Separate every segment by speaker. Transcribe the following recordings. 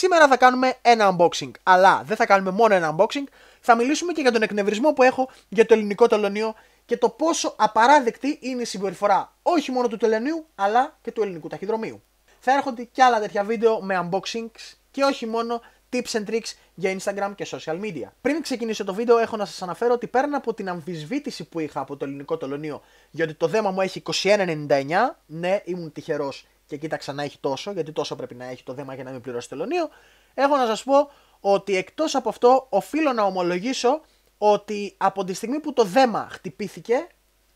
Speaker 1: Σήμερα θα κάνουμε ένα unboxing, αλλά δεν θα κάνουμε μόνο ένα unboxing, θα μιλήσουμε και για τον εκνευρισμό που έχω για το ελληνικό τελωνίο και το πόσο απαράδεκτη είναι η συμπεριφορά όχι μόνο του τελωνίου, αλλά και του ελληνικού ταχυδρομείου. Θα έρχονται και άλλα τέτοια βίντεο με unboxings και όχι μόνο tips and tricks για Instagram και social media. Πριν ξεκινήσω το βίντεο, έχω να σας αναφέρω ότι πέραν από την αμφισβήτηση που είχα από το ελληνικό τελωνίο, γιατί το δέμα μου έχει 21,99, ναι, ήμουν τυχερός και κοίταξα να έχει τόσο, γιατί τόσο πρέπει να έχει το δέμα για να μην πληρώσει το τελωνίο, έχω να σας πω ότι εκτός από αυτό οφείλω να ομολογήσω ότι από τη στιγμή που το δέμα χτυπήθηκε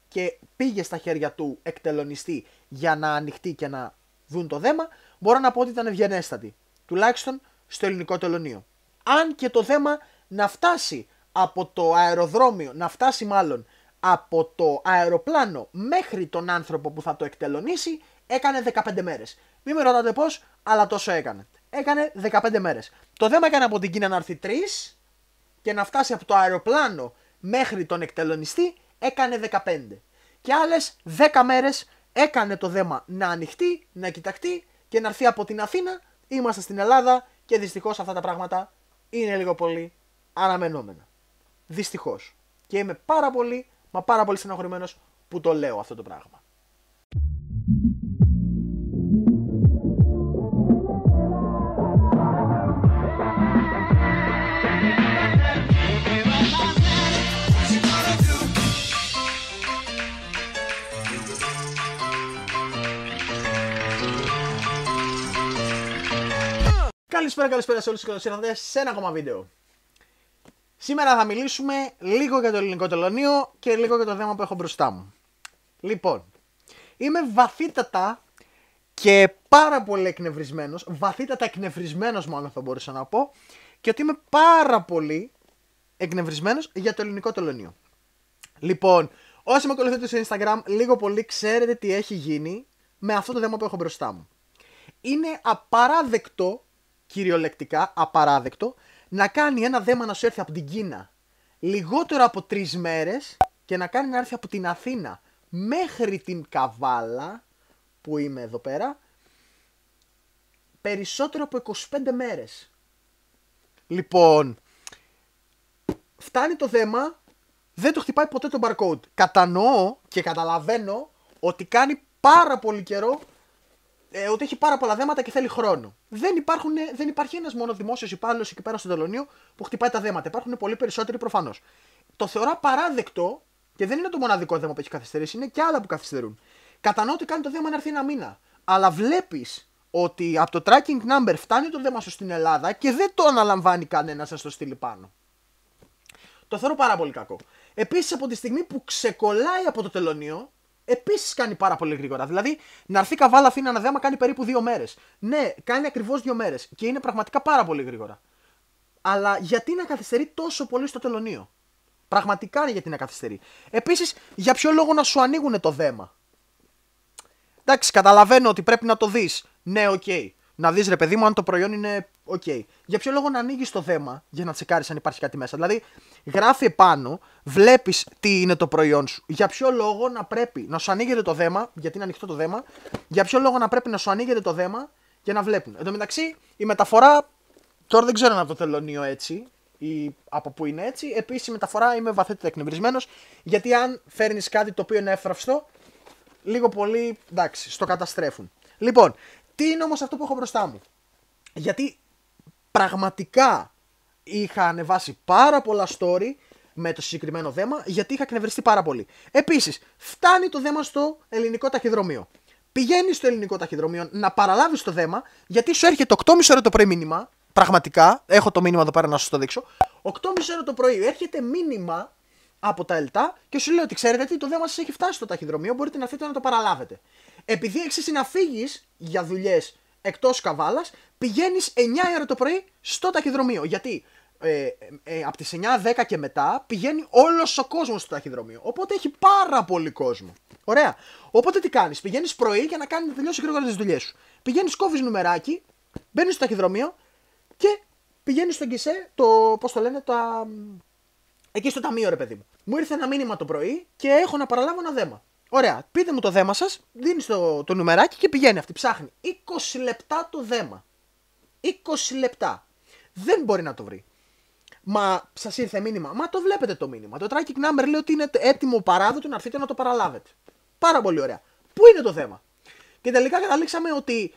Speaker 1: και πήγε στα χέρια του εκτελονιστή για να ανοιχτεί και να δουν το δέμα, μπορώ να πω ότι ήταν ευγενέστατη, τουλάχιστον στο ελληνικό τελωνίο. Αν και το δέμα να φτάσει από το αεροδρόμιο, να φτάσει μάλλον από το αεροπλάνο μέχρι τον άνθρωπο που θα το εκτελονίσει, έκανε 15 μέρε. Μην με ρωτάτε πώς, αλλά τόσο έκανε. Έκανε 15 μέρες. Το θέμα έκανε από την Κίνα να έρθει 3 και να φτάσει από το αεροπλάνο μέχρι τον εκτελονιστή έκανε 15. Και άλλες 10 μέρες έκανε το δέμα να ανοιχτεί, να κοιταχτεί και να έρθει από την Αθήνα. Είμαστε στην Ελλάδα και δυστυχώς αυτά τα πράγματα είναι λίγο πολύ αναμενόμενα. Δυστυχώς. Και είμαι πάρα πολύ, μα πάρα πολύ στεναχωρημένο που το λέω αυτό το πράγμα. Καλησπέρα, καλησπέρα σε όλους και καλώ σε ένα ακόμα βίντεο. Σήμερα θα μιλήσουμε λίγο για το ελληνικό τελωνίο και λίγο για το θέμα που έχω μπροστά μου. Λοιπόν, είμαι βαθύτατα και πάρα πολύ εκνευρισμένος, βαθύτατα εκνευρισμένος μάλλον θα μπορούσα να πω, και ότι είμαι πάρα πολύ εκνευρισμένος για το ελληνικό τελωνίο. Λοιπόν, όσοι με ακολουθείτε στο Instagram, λίγο πολύ ξέρετε τι έχει γίνει με αυτό το θέμα που έχω μπροστά μου. Είναι απαράδεκτο κυριολεκτικά απαράδεκτο να κάνει ένα δέμα να σου έρθει από την Κίνα λιγότερο από τρεις μέρες και να κάνει να έρθει από την Αθήνα μέχρι την Καβάλα που είμαι εδώ πέρα περισσότερο από 25 μέρες. Λοιπόν, φτάνει το θέμα, δεν το χτυπάει ποτέ το barcode. Κατανοώ και καταλαβαίνω ότι κάνει πάρα πολύ καιρό ε, ότι έχει πάρα πολλά δέματα και θέλει χρόνο. Δεν, υπάρχουν, ε, δεν υπάρχει ένας μόνο δημόσιος υπάλληλος εκεί πέρα στο Τελωνίο που χτυπάει τα δέματα. Υπάρχουν πολύ περισσότεροι προφανώς. Το θεωρώ παράδεκτο και δεν είναι το μοναδικό δέμα που έχει καθυστερήσει, είναι και άλλα που καθυστερούν. Κατανοώ ότι κάνει το δέμα να έρθει ένα μήνα. Αλλά βλέπεις ότι από το tracking number φτάνει το δέμα σου στην Ελλάδα και δεν το αναλαμβάνει κανένας να στο στείλει πάνω. Το θεωρώ πάρα πολύ κακό. Επίσης από τη στιγμή που ξεκολλάει από το τελωνίο, επίσης κάνει πάρα πολύ γρήγορα. Δηλαδή, να έρθει καβάλα Αθήνα να δέμα κάνει περίπου δύο μέρες. Ναι, κάνει ακριβώς δύο μέρες και είναι πραγματικά πάρα πολύ γρήγορα. Αλλά γιατί να καθυστερεί τόσο πολύ στο τελωνίο. Πραγματικά γιατί να καθυστερεί. Επίσης, για ποιο λόγο να σου ανοίγουν το δέμα. Εντάξει, καταλαβαίνω ότι πρέπει να το δεις. Ναι, οκ. Να δεις ρε παιδί μου αν το προϊόν είναι Οκ. Για ποιο λόγο να ανοίγεις το θέμα για να τσεκάρεις αν υπάρχει κάτι μέσα. Δηλαδή, γράφει επάνω, βλέπεις τι είναι το προϊόν σου. Για ποιο λόγο να πρέπει να σου ανοίγεται το θέμα, γιατί είναι ανοιχτό το θέμα, για ποιο λόγο να πρέπει να σου ανοίγεται το θέμα για να βλέπουν. Εν τω μεταξύ, η μεταφορά. Τώρα δεν ξέρω αν από το τελωνίο έτσι ή από που είναι έτσι. Επίσης, η μεταφορά είμαι βαθύτερα εκνευρισμένος, γιατί αν φέρνεις κάτι το οποίο είναι εύθραυστο, λίγο πολύ εντάξει, στο καταστρέφουν. Λοιπόν, τι είναι όμως αυτό που έχω μπροστά μου. Γιατί πραγματικά είχα ανεβάσει πάρα πολλά story με το συγκεκριμένο δέμα, γιατί είχα κνευριστεί πάρα πολύ. Επίσης, φτάνει το δέμα στο ελληνικό ταχυδρομείο. Πηγαίνει στο ελληνικό ταχυδρομείο να παραλάβεις το δέμα, γιατί σου έρχεται 8.30 ώρα το πρωί μήνυμα. Πραγματικά, έχω το μήνυμα εδώ πέρα να σας το δείξω. 8.30 ώρα το πρωί έρχεται μήνυμα από τα ΕΛΤΑ και σου λέει ότι ξέρετε τι, το δέμα σας έχει φτάσει στο ταχυδρομείο, μπορείτε να έρθετε να το παραλάβετε. Επειδή έχεις να φύγεις για δουλειές εκτός καβάλας, πηγαίνεις 9 η ώρα το πρωί στο ταχυδρομείο. Γιατί ε, ε, από τι 9-10 και μετά πηγαίνει όλος ο κόσμος στο ταχυδρομείο. Οπότε έχει πάρα πολύ κόσμο. Ωραία. Οπότε τι κάνεις, πηγαίνεις πρωί για να κάνεις να τελειώσεις γρήγορα τις δουλειές σου. Πηγαίνεις, κόβεις νουμεράκι, μπαίνεις στο ταχυδρομείο και πηγαίνεις στον κισέ, το πώς το λένε, τα. Εκεί στο ταμείο, ρε παιδί μου. Μου ήρθε ένα μήνυμα το πρωί και έχω να παραλάβω ένα δέμα. Ωραία, πείτε μου το δέμα σας, δίνει το, το νουμεράκι και πηγαίνει αυτή. Ψάχνει. 20 λεπτά το δέμα. 20 λεπτά. Δεν μπορεί να το βρει. Μα σας ήρθε μήνυμα. Μα το βλέπετε το μήνυμα. Το tracking number λέει ότι είναι έτοιμο παράδοτο να έρθετε να το παραλάβετε. Πάρα πολύ ωραία. Πού είναι το θέμα. Και τελικά καταλήξαμε ότι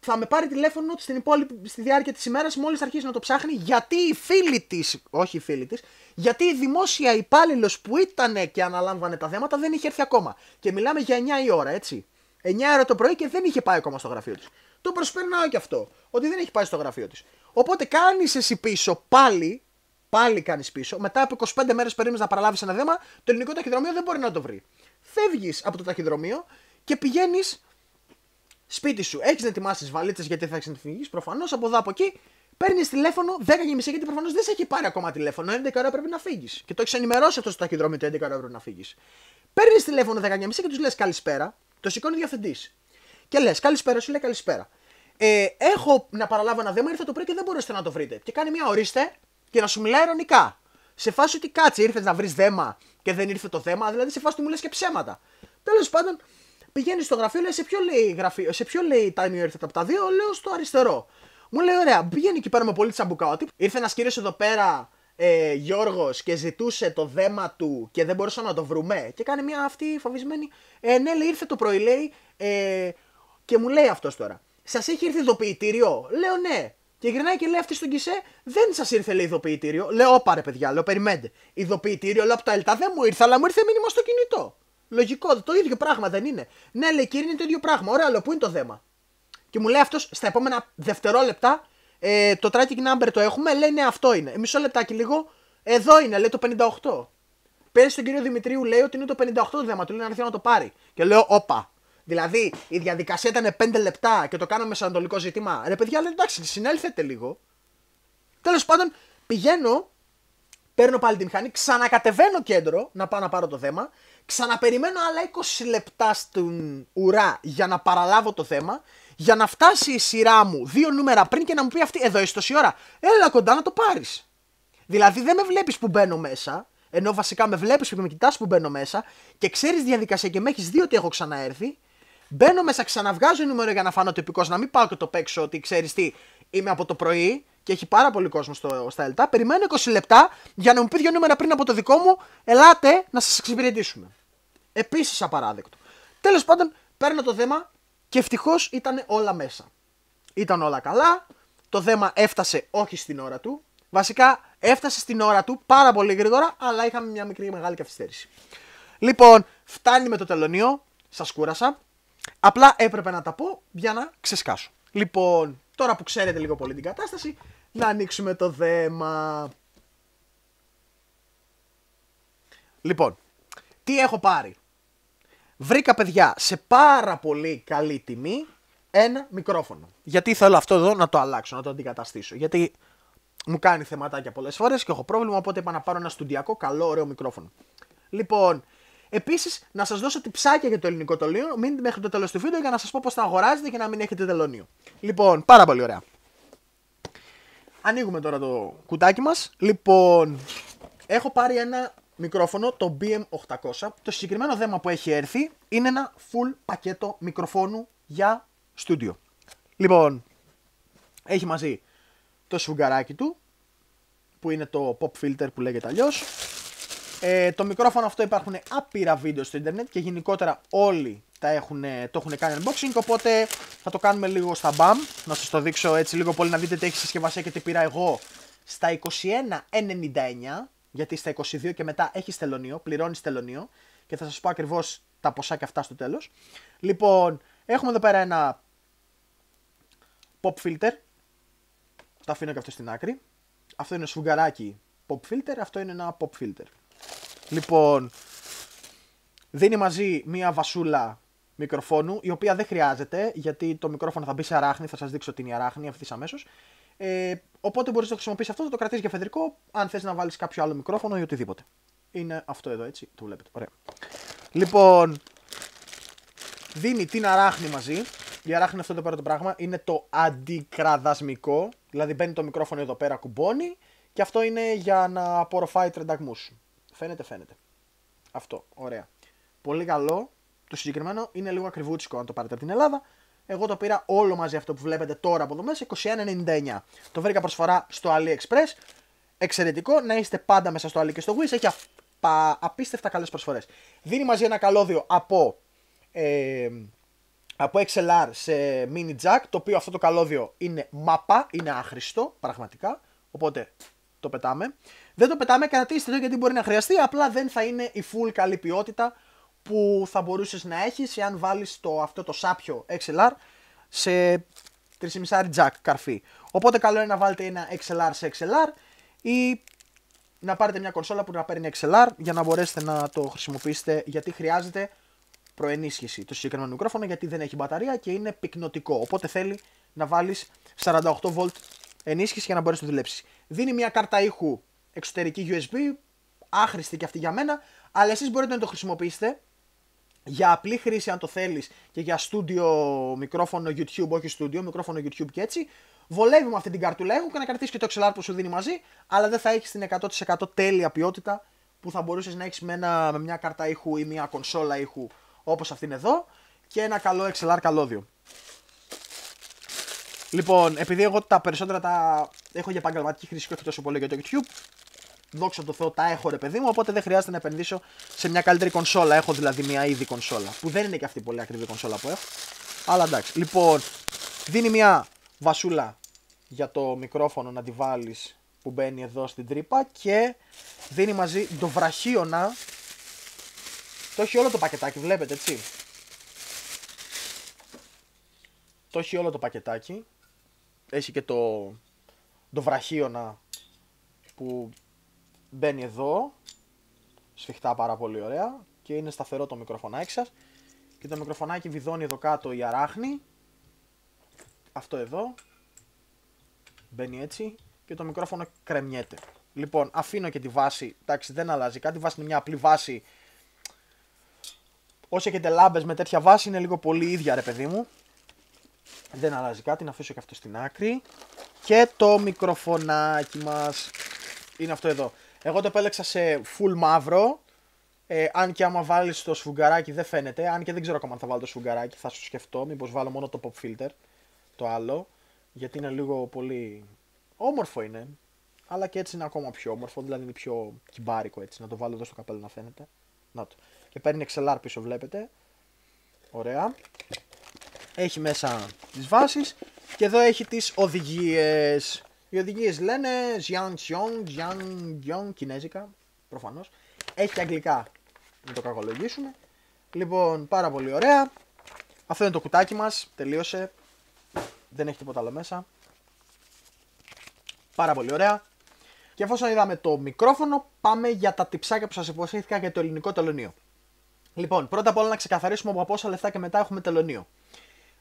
Speaker 1: θα με πάρει τηλέφωνο στην υπόλοιπη, στη διάρκεια της ημέρας μόλις αρχίσει να το ψάχνει γιατί η φίλη της, όχι οι φίλη της, γιατί η δημόσια υπάλληλος που ήταν και αναλάμβανε τα θέματα δεν είχε έρθει ακόμα. Και μιλάμε για 9 η ώρα, έτσι. 9 η ώρα το πρωί και δεν είχε πάει ακόμα στο γραφείο της. Το προσπερνάω και αυτό, ότι δεν έχει πάει στο γραφείο της. Οπότε κάνεις εσύ πίσω πάλι, πάλι κάνεις πίσω, μετά από 25 μέρες περίμενες να παραλάβεις ένα θέμα, το ελληνικό ταχυδρομείο δεν μπορεί να το βρει. Φεύγεις από το ταχυδρομείο και πηγαίνεις σπίτι σου, έχεις να ετοιμάσεις βαλίτσες γιατί θα έχει να φύγει. Προφανώς από εδώ από εκεί παίρνεις τηλέφωνο 10.30 γιατί προφανώς δεν σε έχει πάρει ακόμα τηλέφωνο. 11 ώρα πρέπει να φύγεις. Και το έχεις ενημερώσει αυτό το ταχυδρόμι το 11 ώρα πρέπει να φύγεις. Παίρνεις τηλέφωνο 10.30 και τους λες καλησπέρα, το σηκώνει διευθυντής. Και λες καλησπέρα, σου λέει καλησπέρα. Ε, έχω να παραλάβω ένα δέμα, ήρθα το πρωί και δεν μπορέσετε να το βρείτε. Και κάνει μια ορίστε και να σου μιλάει ειρωνικά. Σε φάση ότι κάτσε, ήρθες να βρεις δέμα και δεν ήρθε το θέμα, δηλαδή σε φάση ότι μου λες και ψέματα. Τέλος πάντων, Πηγαίνεις στο γραφείο, λέει σε ποιο λέει, γραφείο, σε ποιο λέει time you από τα δύο, λέω στο αριστερό. Μου λέει, ωραία, πηγαίνει εκεί πέρα με πολύ τσαμπουκά. Ότι ήρθε ένας κύριος εδώ πέρα, ε, Γιώργος, και ζητούσε το δέμα του και δεν μπορούσαμε να το βρούμε. Και κάνει μια αυτή φοβισμένη. Ε, ναι, λέει, ήρθε το πρωί, λέει, ε, και μου λέει αυτός τώρα. Σας έχει έρθει ειδοποιητήριο. Λέω ναι. Και γυρνάει και λέει αυτή στον Κισέ, δεν σας ήρθε λέει ειδοποιητήριο. Λέω, όπαρε παιδιά, λέω, περιμένετε. Ειδοποιητήριο, λέω από τα ελτά δεν μου ήρθε, αλλά μου ήρθε μήνυμα στο κινητό. Λογικό, το ίδιο πράγμα δεν είναι. Ναι, λέει κύριε, είναι το ίδιο πράγμα. Ωραία, αλλά πού είναι το θέμα. Και μου λέει αυτός στα επόμενα δευτερόλεπτα ε, το tracking number το έχουμε, λέει ναι, αυτό είναι. Ε, μισό λεπτάκι λίγο, εδώ είναι, λέει το 58. Πέρυσι τον κύριο Δημητρίου λέει ότι είναι το 58 το θέμα, του λέει να έρθει να το πάρει. Και λέω, όπα. Δηλαδή η διαδικασία ήταν 5 λεπτά και το κάναμε σαν ανατολικό ζήτημα. Ρε παιδιά, λέει εντάξει, συνέλθετε λίγο. Τέλος πάντων, πηγαίνω Παίρνω πάλι τη μηχανή, ξανακατεβαίνω κέντρο να πάω να πάρω το θέμα. Ξαναπεριμένω άλλα 20 λεπτά στην ουρά για να παραλάβω το θέμα. Για να φτάσει η σειρά μου δύο νούμερα πριν και να μου πει αυτή, εδώ είσαι τόση ώρα. Έλα κοντά να το πάρεις. Δηλαδή δεν με βλέπεις που μπαίνω μέσα. Ενώ βασικά με βλέπεις και με κοιτάς που μπαίνω μέσα και ξέρεις διαδικασία και με έχεις δει ότι έχω ξαναέρθει. Μπαίνω μέσα, ξαναβγάζω νούμερο για να φάνω τυπικός, να μην πάω και το παίξω ότι ξέρεις τι, είμαι από το πρωί και έχει πάρα πολύ κόσμο στο, στα ΕΛΤΑ, περιμένω 20 λεπτά για να μου πει δύο νούμερα πριν από το δικό μου, ελάτε να σας εξυπηρετήσουμε. Επίσης απαράδεκτο. Τέλος πάντων, παίρνω το θέμα και ευτυχώς ήταν όλα μέσα. Ήταν όλα καλά, το θέμα έφτασε όχι στην ώρα του. Βασικά έφτασε στην ώρα του πάρα πολύ γρήγορα, αλλά είχαμε μια μικρή μεγάλη καθυστέρηση. Λοιπόν, φτάνει με το τελωνίο, σας κούρασα. Απλά έπρεπε να τα πω για να ξεσκάσω. Λοιπόν, τώρα που ξέρετε λίγο πολύ την κατάσταση, να ανοίξουμε το δέμα. Λοιπόν, τι έχω πάρει. Βρήκα παιδιά σε πάρα πολύ καλή τιμή ένα μικρόφωνο. Γιατί θέλω αυτό εδώ να το αλλάξω, να το αντικαταστήσω. Γιατί μου κάνει θεματάκια πολλές φορές και έχω πρόβλημα, οπότε είπα να πάρω ένα στουντιακό καλό ωραίο μικρόφωνο. Λοιπόν, επίσης να σας δώσω τυψάκια για το ελληνικό τολίο. μην μέχρι το τέλος του βίντεο για να σας πω πώς θα αγοράζετε και να μην έχετε τελωνίο. Λοιπόν, πάρα πολύ ωραία. Ανοίγουμε τώρα το κουτάκι μας. Λοιπόν, έχω πάρει ένα μικρόφωνο, το BM800. Το συγκεκριμένο θέμα που έχει έρθει είναι ένα full πακέτο μικροφώνου για στούντιο. Λοιπόν, έχει μαζί το σφουγγαράκι του, που είναι το pop filter που λέγεται αλλιώς. Ε, το μικρόφωνο αυτό υπάρχουν άπειρα βίντεο στο ίντερνετ και γενικότερα όλοι τα έχουν, ε, το έχουν κάνει unboxing οπότε θα το κάνουμε λίγο στα μπαμ να σας το δείξω έτσι λίγο πολύ να δείτε τι έχει συσκευασία και τι πήρα εγώ στα 21.99 γιατί στα 22 και μετά έχεις τελωνίο, πληρώνει τελωνίο και θα σας πω ακριβώς τα ποσά και αυτά στο τέλος. Λοιπόν, έχουμε εδώ πέρα ένα pop filter, το αφήνω και αυτό στην άκρη. Αυτό είναι σφουγγαράκι pop filter, αυτό είναι ένα pop filter. Λοιπόν, δίνει μαζί μία βασούλα μικροφόνου, η οποία δεν χρειάζεται, γιατί το μικρόφωνο θα μπει σε αράχνη, θα σας δείξω την αράχνη αυτή αμέσως. Ε, οπότε μπορείς να το χρησιμοποιήσεις αυτό, θα το κρατήσεις για φεδρικό, αν θες να βάλεις κάποιο άλλο μικρόφωνο ή οτιδήποτε. Είναι αυτό εδώ, έτσι, το βλέπετε. Ωραία. Λοιπόν, δίνει την αράχνη μαζί. Η αράχνη είναι αυτό εδώ πέρα το πράγμα. Είναι το αντικραδασμικό. Δηλαδή μπαίνει το μικρόφωνο εδώ πέρα, κουμπώνει. Και αυτό είναι για να απορροφάει τρενταγμούς. Φαίνεται, φαίνεται. Αυτό. Ωραία. Πολύ καλό. Το συγκεκριμένο είναι λίγο ακριβούτσικο αν το πάρετε από την Ελλάδα. Εγώ το πήρα όλο μαζί αυτό που βλέπετε τώρα από εδώ μέσα 21,99. Το βρήκα προσφορά στο AliExpress. Εξαιρετικό να είστε πάντα μέσα στο Ali και στο Wish. Έχει απίστευτα καλές προσφορές. Δίνει μαζί ένα καλώδιο από, ε, από XLR σε mini jack. Το οποίο αυτό το καλώδιο είναι μαπά, είναι άχρηστο πραγματικά. Οπότε το πετάμε. Δεν το πετάμε κρατήστε το γιατί μπορεί να χρειαστεί, απλά δεν θα είναι η full καλή ποιότητα που θα μπορούσες να έχεις εάν βάλεις το, αυτό το σάπιο XLR σε 3,5 jack καρφί. Οπότε καλό είναι να βάλετε ένα XLR σε XLR ή να πάρετε μια κονσόλα που να παίρνει XLR για να μπορέσετε να το χρησιμοποιήσετε γιατί χρειάζεται προενίσχυση το συγκεκριμένο μικρόφωνο γιατί δεν έχει μπαταρία και είναι πυκνοτικό. Οπότε θέλει να βάλεις 48V ενίσχυσης για να μπορέσει να δουλέψεις δίνει μια κάρτα ήχου εξωτερική USB, άχρηστη και αυτή για μένα, αλλά εσείς μπορείτε να το χρησιμοποιήσετε για απλή χρήση αν το θέλεις και για στούντιο μικρόφωνο YouTube, όχι στούντιο, μικρόφωνο YouTube και έτσι, βολεύει με αυτή την καρτούλα έχω και να κρατήσει και το XLR που σου δίνει μαζί, αλλά δεν θα έχεις την 100% τέλεια ποιότητα που θα μπορούσες να έχεις με, με μια κάρτα ήχου ή μια κονσόλα ήχου όπως αυτήν εδώ και ένα καλό XLR καλώδιο. Λοιπόν, επειδή εγώ τα περισσότερα τα έχω για επαγγελματική χρήση και όχι τόσο πολύ για το YouTube, δόξα τω Θεώ τα έχω ρε παιδί μου, οπότε δεν χρειάζεται να επενδύσω σε μια καλύτερη κονσόλα. Έχω δηλαδή μια ήδη κονσόλα, που δεν είναι και αυτή πολύ ακριβή κονσόλα που έχω. Αλλά εντάξει, λοιπόν, δίνει μια βασούλα για το μικρόφωνο να τη βάλεις που μπαίνει εδώ στην τρύπα και δίνει μαζί το βραχίωνα. Το έχει όλο το πακετάκι, βλέπετε έτσι. Το έχει όλο το πακετάκι έχει και το, το βραχίωνα που μπαίνει εδώ, σφιχτά πάρα πολύ ωραία και είναι σταθερό το μικροφωνάκι σας και το μικροφωνάκι βιδώνει εδώ κάτω η αράχνη, αυτό εδώ, μπαίνει έτσι και το μικρόφωνο κρεμιέται. Λοιπόν, αφήνω και τη βάση, εντάξει δεν αλλάζει κάτι, βάση είναι μια απλή βάση. Όσοι έχετε λάμπες με τέτοια βάση είναι λίγο πολύ ίδια ρε παιδί μου. Δεν αλλάζει κάτι, να αφήσω και αυτό στην άκρη. Και το μικροφωνάκι μας είναι αυτό εδώ. Εγώ το επέλεξα σε full μαύρο. Ε, αν και άμα βάλεις το σφουγγαράκι δεν φαίνεται. Αν και δεν ξέρω ακόμα αν θα βάλω το σφουγγαράκι, θα σου σκεφτώ. Μήπως βάλω μόνο το pop filter, το άλλο. Γιατί είναι λίγο πολύ. Όμορφο είναι. Αλλά και έτσι είναι ακόμα πιο όμορφο. Δηλαδή είναι πιο κυμπάρικο έτσι. Να το βάλω εδώ στο καπέλο να φαίνεται. Να το. Και παίρνει XLR πίσω, βλέπετε. Ωραία έχει μέσα τις βάσεις και εδώ έχει τις οδηγίες. Οι οδηγίες λένε Jiang Xiong, Jiang κινέζικα προφανώς. Έχει και αγγλικά, να το κακολογήσουμε. Λοιπόν, πάρα πολύ ωραία. Αυτό είναι το κουτάκι μας, τελείωσε. Δεν έχει τίποτα άλλο μέσα. Πάρα πολύ ωραία. Και εφόσον είδαμε το μικρόφωνο, πάμε για τα τυψάκια που σας υποσχέθηκα για το ελληνικό τελωνίο. Λοιπόν, πρώτα απ' όλα να ξεκαθαρίσουμε από πόσα λεφτά και μετά έχουμε τελωνίο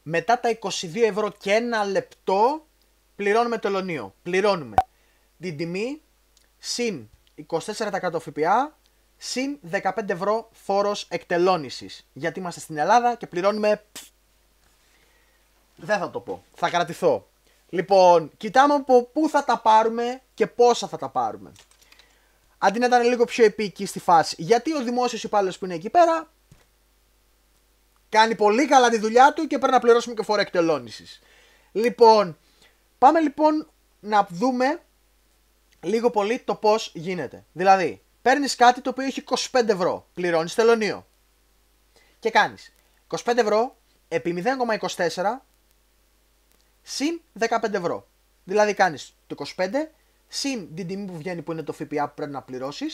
Speaker 1: μετά τα 22 ευρώ και ένα λεπτό πληρώνουμε τελωνίο. Πληρώνουμε την τιμή συν 24% ΦΠΑ συν 15 ευρώ φόρος εκτελώνησης. Γιατί είμαστε στην Ελλάδα και πληρώνουμε... Δεν θα το πω. Θα κρατηθώ. Λοιπόν, κοιτάμε από πού θα τα πάρουμε και πόσα θα τα πάρουμε. Αντί να ήταν λίγο πιο επίκη στη φάση. Γιατί ο δημόσιος υπάλληλος που είναι εκεί πέρα Κάνει πολύ καλά τη δουλειά του και πρέπει να πληρώσουμε και φορά εκτελώνησης. Λοιπόν, πάμε λοιπόν να δούμε λίγο πολύ το πώς γίνεται. Δηλαδή, παίρνεις κάτι το οποίο έχει 25 ευρώ, πληρώνεις τελωνίο. Και κάνεις 25 ευρώ επί 0,24 συν 15 ευρώ. Δηλαδή κάνεις το 25 συν την τιμή που βγαίνει που είναι το ΦΠΑ που πρέπει να πληρώσεις.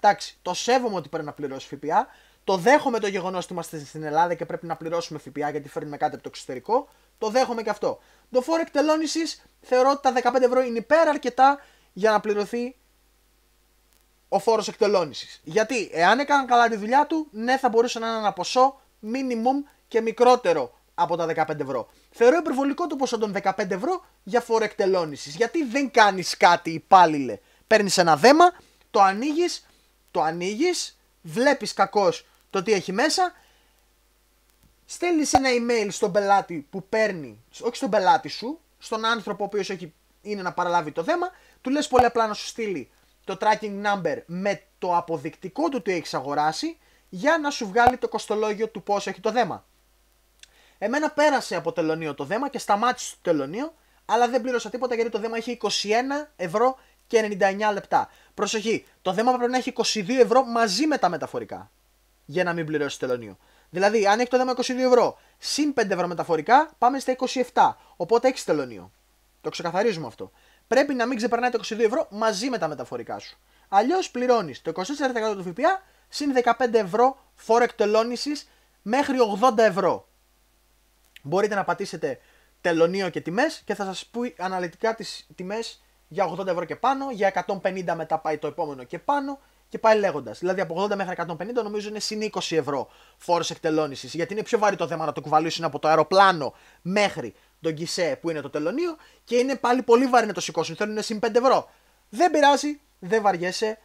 Speaker 1: Εντάξει, το σέβομαι ότι πρέπει να πληρώσεις ΦΠΑ, το δέχομαι το γεγονός ότι είμαστε στην Ελλάδα και πρέπει να πληρώσουμε ΦΠΑ γιατί φέρνουμε κάτι από το εξωτερικό. Το δέχομαι και αυτό. Το φόρο εκτελώνησης θεωρώ ότι τα 15 ευρώ είναι υπέρα αρκετά για να πληρωθεί ο φόρος εκτελώνησης. Γιατί εάν έκαναν καλά τη δουλειά του, ναι, θα μπορούσε να είναι ένα ποσό minimum και μικρότερο από τα 15 ευρώ. Θεωρώ υπερβολικό το ποσό των 15 ευρώ για φόρο εκτελώνησης. Γιατί δεν κάνεις κάτι υπάλληλε. Παίρνεις ένα δέμα, το ανοίγεις, το ανοίγεις, βλέπεις κακώς το τι έχει μέσα, στέλνεις ένα email στον πελάτη που παίρνει, όχι στον πελάτη σου, στον άνθρωπο ο οποίος είναι να παραλάβει το θέμα, του λες πολύ απλά να σου στείλει το tracking number με το αποδεικτικό του τι έχεις αγοράσει για να σου βγάλει το κοστολόγιο του πόσο έχει το δέμα. Εμένα πέρασε από τελωνίο το δέμα και σταμάτησε το τελωνίο, αλλά δεν πλήρωσα τίποτα γιατί το δέμα είχε 21 ευρώ και 99 λεπτά. Προσοχή, το δέμα πρέπει να έχει 22 ευρώ μαζί με τα μεταφορικά για να μην πληρώσει το τελωνίο. Δηλαδή, αν έχει το δέμα 22 ευρώ, συν 5 ευρώ μεταφορικά, πάμε στα 27. Οπότε έχεις τελωνίο. Το ξεκαθαρίζουμε αυτό. Πρέπει να μην ξεπερνάει το 22 ευρώ μαζί με τα μεταφορικά σου. Αλλιώς πληρώνεις το 24% του ΦΠΑ συν 15 ευρώ φόρο εκτελώνηση μέχρι 80 ευρώ. Μπορείτε να πατήσετε τελωνίο και τιμές και θα σας πει αναλυτικά τις τιμές για 80 ευρώ και πάνω, για 150 μετά πάει το επόμενο και πάνω και πάει λέγοντας. Δηλαδή από 80 μέχρι 150 νομίζω είναι συν 20 ευρώ φόρος εκτελώνησης. Γιατί είναι πιο βαρύ το θέμα να το κουβαλήσουν από το αεροπλάνο μέχρι τον Κισέ που είναι το τελωνίο και είναι πάλι πολύ βαρύ να το σηκώσουν. Θέλουν συν 5 ευρώ. Δεν πειράζει, δεν βαριέσαι.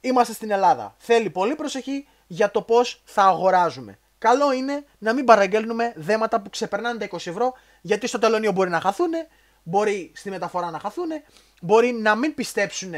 Speaker 1: Είμαστε στην Ελλάδα. Θέλει πολύ προσοχή για το πώς θα αγοράζουμε. Καλό είναι να μην παραγγέλνουμε δέματα που ξεπερνάνε τα 20 ευρώ γιατί στο τελωνίο μπορεί να χαθούν, μπορεί στη μεταφορά να χαθούν, μπορεί να μην πιστέψουν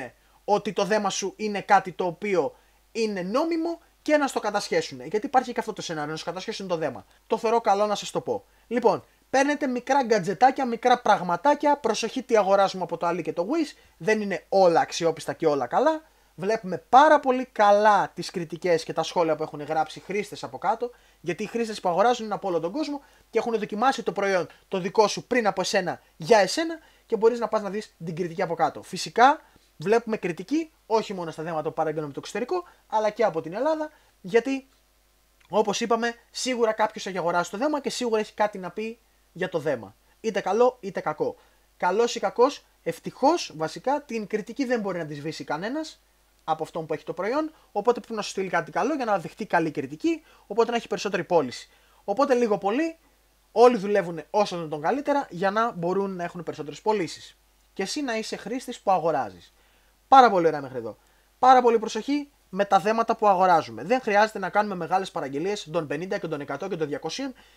Speaker 1: ότι το δέμα σου είναι κάτι το οποίο είναι νόμιμο και να στο κατασχέσουν. Γιατί υπάρχει και αυτό το σενάριο, να σου κατασχέσουν το δέμα. Το θεωρώ καλό να σας το πω. Λοιπόν, παίρνετε μικρά γκατζετάκια, μικρά πραγματάκια. Προσοχή τι αγοράζουμε από το Ali και το Wish. Δεν είναι όλα αξιόπιστα και όλα καλά. Βλέπουμε πάρα πολύ καλά τις κριτικές και τα σχόλια που έχουν γράψει χρήστες από κάτω. Γιατί οι χρήστες που αγοράζουν είναι από όλο τον κόσμο και έχουν δοκιμάσει το προϊόν το δικό σου πριν από εσένα για εσένα και μπορείς να πας να δεις την κριτική από κάτω. Φυσικά βλέπουμε κριτική όχι μόνο στα θέματα που παραγγέλνουμε το εξωτερικό, αλλά και από την Ελλάδα, γιατί όπως είπαμε, σίγουρα κάποιος έχει αγοράσει το δέμα και σίγουρα έχει κάτι να πει για το δέμα. Είτε καλό είτε κακό. Καλός ή κακός, ευτυχώς βασικά την κριτική δεν μπορεί να τη σβήσει κανένας από αυτόν που έχει το προϊόν. Οπότε πρέπει να σου στείλει κάτι καλό για να δεχτεί καλή κριτική, οπότε να έχει περισσότερη πώληση. Οπότε λίγο πολύ όλοι δουλεύουν όσο τον καλύτερα για να μπορούν να έχουν περισσότερες πωλήσεις. Και εσύ να είσαι χρήστης που αγοράζεις. Πάρα πολύ ωραία μέχρι εδώ. Πάρα πολύ προσοχή με τα θέματα που αγοράζουμε. Δεν χρειάζεται να κάνουμε μεγάλες παραγγελίες των 50 και των 100 και των 200,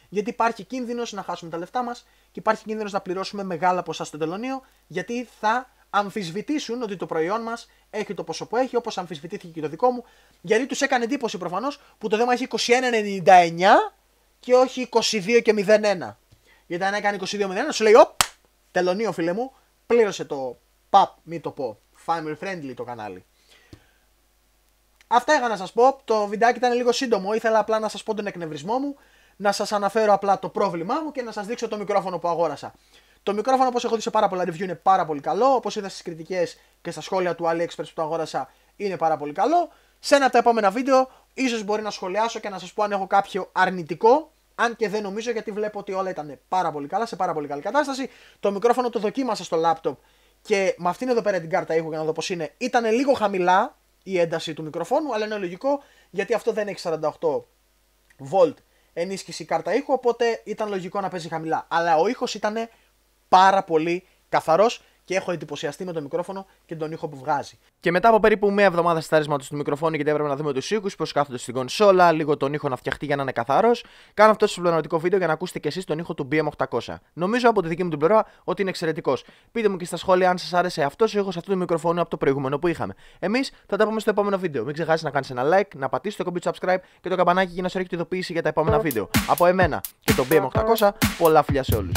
Speaker 1: γιατί υπάρχει κίνδυνος να χάσουμε τα λεφτά μας και υπάρχει κίνδυνος να πληρώσουμε μεγάλα ποσά στο τελωνίο, γιατί θα αμφισβητήσουν ότι το προϊόν μας έχει το ποσό που έχει, όπως αμφισβητήθηκε και το δικό μου, γιατί τους έκανε εντύπωση προφανώς που το θέμα έχει 21,99 και όχι 22 και 01. Γιατί αν έκανε 22,01 σου λέει, Ωπ, τελωνίο φίλε μου, πλήρωσε το παπ, μη το πω family friendly το κανάλι. Αυτά είχα να σας πω, το βιντεάκι ήταν λίγο σύντομο, ήθελα απλά να σας πω τον εκνευρισμό μου, να σας αναφέρω απλά το πρόβλημά μου και να σας δείξω το μικρόφωνο που αγόρασα. Το μικρόφωνο όπως έχω δει σε πάρα πολλά review είναι πάρα πολύ καλό, όπως είδα στις κριτικές και στα σχόλια του AliExpress που το αγόρασα είναι πάρα πολύ καλό. Σε ένα από τα επόμενα βίντεο ίσως μπορεί να σχολιάσω και να σας πω αν έχω κάποιο αρνητικό, αν και δεν νομίζω γιατί βλέπω ότι όλα ήταν πάρα πολύ καλά, σε πάρα πολύ καλή κατάσταση. Το μικρόφωνο το δοκίμασα στο λάπτοπ και με αυτήν εδώ πέρα την κάρτα ήχου για να δω πώς είναι, ήταν λίγο χαμηλά η ένταση του μικροφόνου, αλλά είναι λογικό γιατί αυτό δεν έχει 48 volt ενίσχυση κάρτα ήχου, οπότε ήταν λογικό να παίζει χαμηλά. Αλλά ο ήχος ήταν πάρα πολύ καθαρός και έχω εντυπωσιαστεί με το μικρόφωνο και τον ήχο που βγάζει. Και μετά από περίπου μία εβδομάδα στάρισματο του μικροφώνου, γιατί έπρεπε να δούμε τους οίκους, πώς κάθονται στην κονσόλα, λίγο τον ήχο να φτιαχτεί για να είναι καθαρός, κάνω αυτό το συμπληρωματικό βίντεο για να ακούσετε και εσείς τον ήχο του BM800. Νομίζω από τη δική μου την πλευρά ότι είναι εξαιρετικός. Πείτε μου και στα σχόλια αν σας άρεσε αυτό ο ήχο αυτού του μικροφώνου από το προηγούμενο που είχαμε. Εμείς θα τα πούμε στο επόμενο βίντεο. Μην ξεχάσεις να κάνεις ένα like, να πατήσεις το κουμπί subscribe και το καμπανάκι για να σου έρχεται ειδοποίηση για τα επόμενα βίντεο. Από εμένα και το BM800, πολλά φιλιά σε όλους.